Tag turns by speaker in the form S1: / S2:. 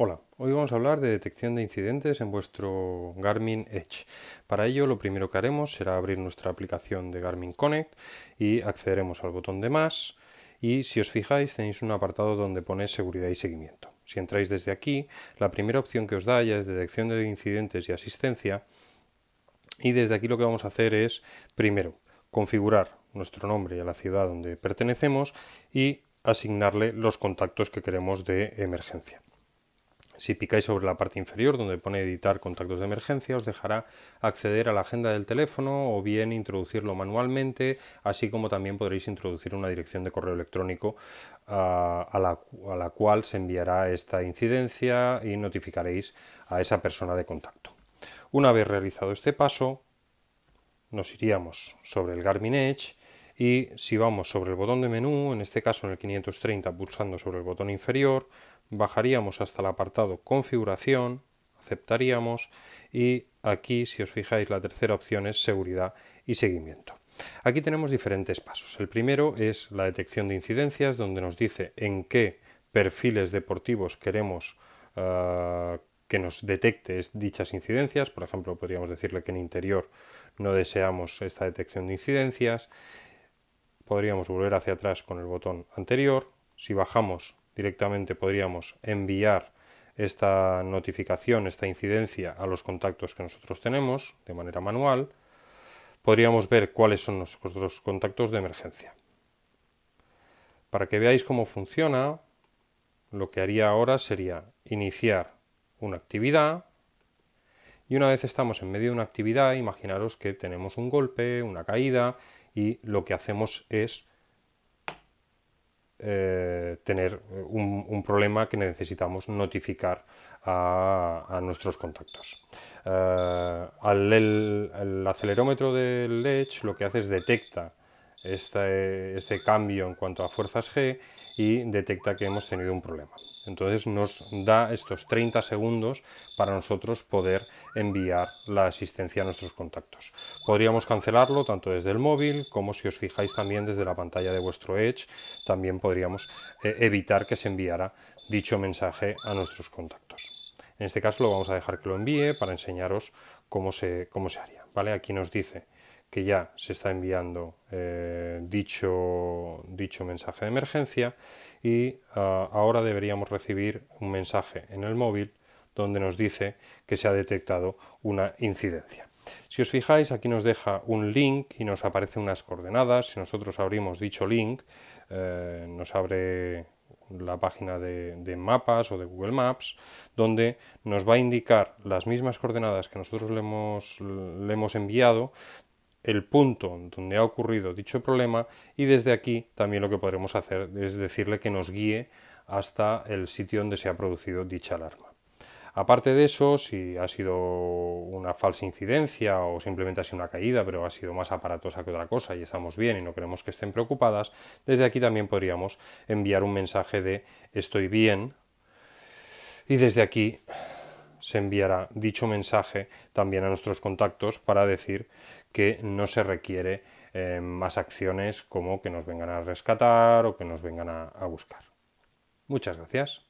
S1: Hola, hoy vamos a hablar de detección de incidentes en vuestro Garmin Edge. Para ello lo primero que haremos será abrir nuestra aplicación de Garmin Connect y accederemos al botón de más y si os fijáis tenéis un apartado donde pone seguridad y seguimiento. Si entráis desde aquí, la primera opción que os da ya es detección de incidentes y asistencia y desde aquí lo que vamos a hacer es primero configurar nuestro nombre y a la ciudad donde pertenecemos y asignarle los contactos que queremos de emergencia. Si picáis sobre la parte inferior donde pone editar contactos de emergencia, os dejará acceder a la agenda del teléfono o bien introducirlo manualmente, así como también podréis introducir una dirección de correo electrónico ah, a, a la cual se enviará esta incidencia y notificaréis a esa persona de contacto. Una vez realizado este paso, nos iríamos sobre el Garmin Edge y si vamos sobre el botón de menú, en este caso en el 530 pulsando sobre el botón inferior, bajaríamos hasta el apartado configuración, aceptaríamos y aquí si os fijáis la tercera opción es seguridad y seguimiento. Aquí tenemos diferentes pasos. El primero es la detección de incidencias donde nos dice en qué perfiles deportivos queremos ah, que nos detecte dichas incidencias. Por ejemplo, podríamos decirle que en interior no deseamos esta detección de incidencias podríamos volver hacia atrás con el botón anterior. Si bajamos directamente podríamos enviar esta notificación, esta incidencia a los contactos que nosotros tenemos de manera manual. Podríamos ver cuáles son nuestros contactos de emergencia. Para que veáis cómo funciona, lo que haría ahora sería iniciar una actividad y una vez estamos en medio de una actividad, imaginaros que tenemos un golpe, una caída, y lo que hacemos es eh, tener un, problema que necesitamos notificar a, nuestros contactos. Eh, el, acelerómetro del Edge lo que hace es detecta este, cambio en cuanto a fuerzas G y detecta que hemos tenido un problema. Entonces nos da estos 30 segundos para nosotros poder enviar la asistencia a nuestros contactos. Podríamos cancelarlo tanto desde el móvil como si os fijáis también desde la pantalla de vuestro Edge, también podríamos eh, evitar que se enviara dicho mensaje a nuestros contactos. En este caso lo vamos a dejar que lo envíe para enseñaros cómo se, cómo se haría. ¿vale? Aquí nos dice que ya se está enviando eh, dicho, dicho mensaje de emergencia y ah, ahora deberíamos recibir un mensaje en el móvil donde nos dice que se ha detectado una incidencia. Si os fijáis, aquí nos deja un link y nos aparecen unas coordenadas. Si nosotros abrimos dicho link, eh, nos abre la página de, mapas o de Google Maps, donde nos va a indicar las mismas coordenadas que nosotros le le hemos enviado, el punto donde ha ocurrido dicho problema y desde aquí también lo que podremos hacer es decirle que nos guíe hasta el sitio donde se ha producido dicha alarma. Aparte de eso, si ha sido una falsa incidencia o simplemente ha sido una caída, pero ha sido más aparatosa que otra cosa y estamos bien y no queremos que estén preocupadas, desde aquí también podríamos enviar un mensaje de estoy bien y desde aquí se enviará dicho mensaje también a nuestros contactos para decir que no se requiere eh, más acciones como que nos vengan a rescatar o que nos vengan a buscar. Muchas gracias.